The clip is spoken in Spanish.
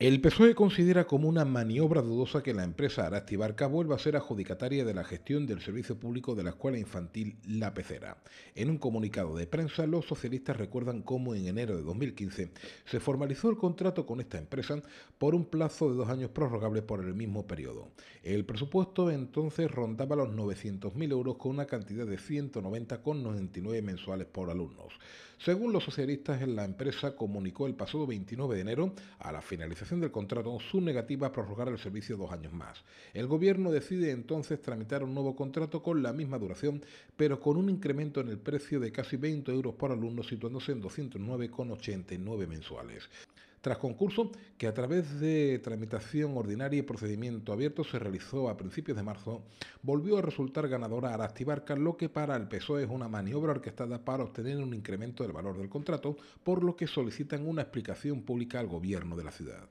El PSOE considera como una maniobra dudosa que la empresa Arastibarca vuelva a ser adjudicataria de la gestión del servicio público de la escuela infantil La Pecera. En un comunicado de prensa, los socialistas recuerdan cómo en enero de 2015 se formalizó el contrato con esta empresa por un plazo de dos años prorrogable por el mismo periodo. El presupuesto entonces rondaba los 900.000 euros con una cantidad de 190,99 mensuales por alumnos. Según los socialistas, la empresa comunicó el pasado 29 de enero a la finalización del contrato, su negativa a prorrogar el servicio dos años más. El Gobierno decide entonces tramitar un nuevo contrato con la misma duración, pero con un incremento en el precio de casi 20 euros por alumno, situándose en 209,89 mensuales tras concurso que a través de tramitación ordinaria y procedimiento abierto se realizó a principios de marzo, volvió a resultar ganadora Arasti lo que para el PSOE es una maniobra orquestada para obtener un incremento del valor del contrato, por lo que solicitan una explicación pública al gobierno de la ciudad.